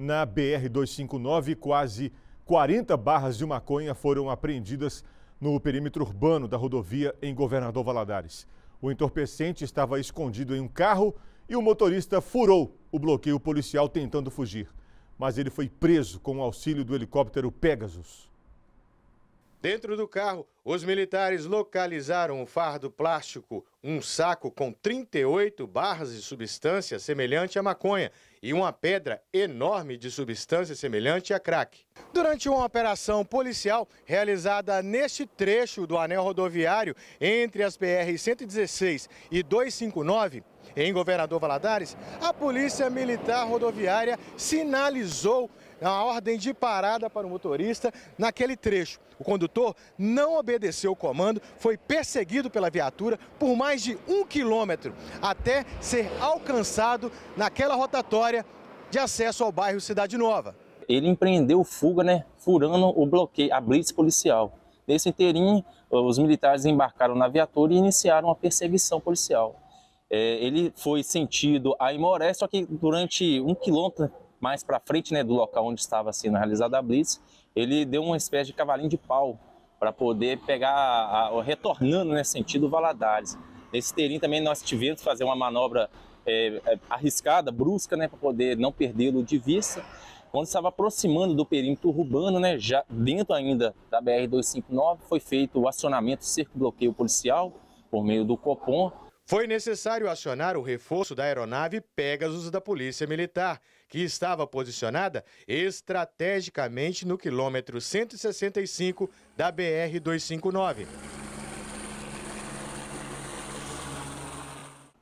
Na BR-259, quase 40 barras de maconha foram apreendidas no perímetro urbano da rodovia em Governador Valadares. O entorpecente estava escondido em um carro e o motorista furou o bloqueio policial tentando fugir. Mas ele foi preso com o auxílio do helicóptero Pegasus. Dentro do carro, os militares localizaram um fardo plástico, um saco com 38 barras de substância semelhante à maconha e uma pedra enorme de substância semelhante a crack. Durante uma operação policial realizada neste trecho do anel rodoviário entre as PR 116 e 259, em Governador Valadares, a Polícia Militar Rodoviária sinalizou a ordem de parada para o motorista naquele trecho. O condutor não obedeceu o comando, foi perseguido pela viatura por mais de um quilômetro, até ser alcançado naquela rotatória de acesso ao bairro Cidade Nova. Ele empreendeu fuga, né, furando o bloqueio, a blitz policial. Nesse inteirinho, os militares embarcaram na viatura e iniciaram a perseguição policial é, ele foi sentido a Imoré, só que durante um quilômetro mais para frente né, do local onde estava sendo realizada a blitz, ele deu uma espécie de cavalinho de pau para poder pegar, a, a, retornando nesse né, sentido, Valadares. Nesse terreno também nós tivemos que fazer uma manobra é, é arriscada, brusca, né, para poder não perdê-lo de vista. Quando estava aproximando do perímetro urbano, né, já dentro ainda da BR-259, foi feito o acionamento cerco-bloqueio policial por meio do COPOM, foi necessário acionar o reforço da aeronave Pegasus da Polícia Militar, que estava posicionada estrategicamente no quilômetro 165 da BR-259.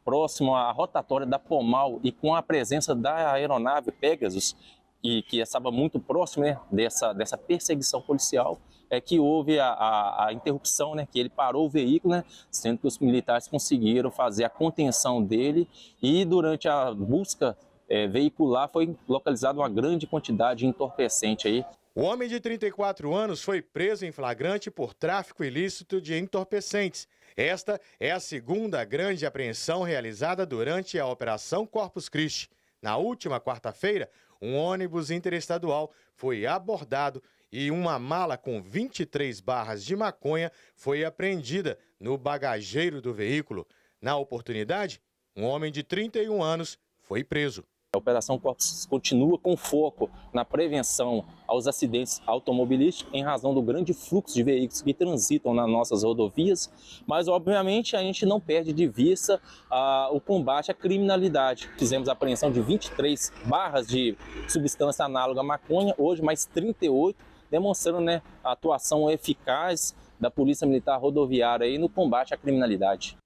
Próximo à rotatória da Pomal e com a presença da aeronave Pegasus, e que estava muito próximo né, dessa, dessa perseguição policial, é que houve a, a, a interrupção, né, que ele parou o veículo, né, sendo que os militares conseguiram fazer a contenção dele e durante a busca é, veicular foi localizada uma grande quantidade de entorpecente aí. O homem de 34 anos foi preso em flagrante por tráfico ilícito de entorpecentes. Esta é a segunda grande apreensão realizada durante a Operação Corpus Christi. Na última quarta-feira, um ônibus interestadual foi abordado e uma mala com 23 barras de maconha foi apreendida no bagageiro do veículo. Na oportunidade, um homem de 31 anos foi preso. A Operação Corpus continua com foco na prevenção aos acidentes automobilísticos em razão do grande fluxo de veículos que transitam nas nossas rodovias, mas obviamente a gente não perde de vista ah, o combate à criminalidade. Fizemos apreensão de 23 barras de substância análoga à maconha, hoje mais 38 demonstrando né, a atuação eficaz da Polícia Militar Rodoviária aí no combate à criminalidade.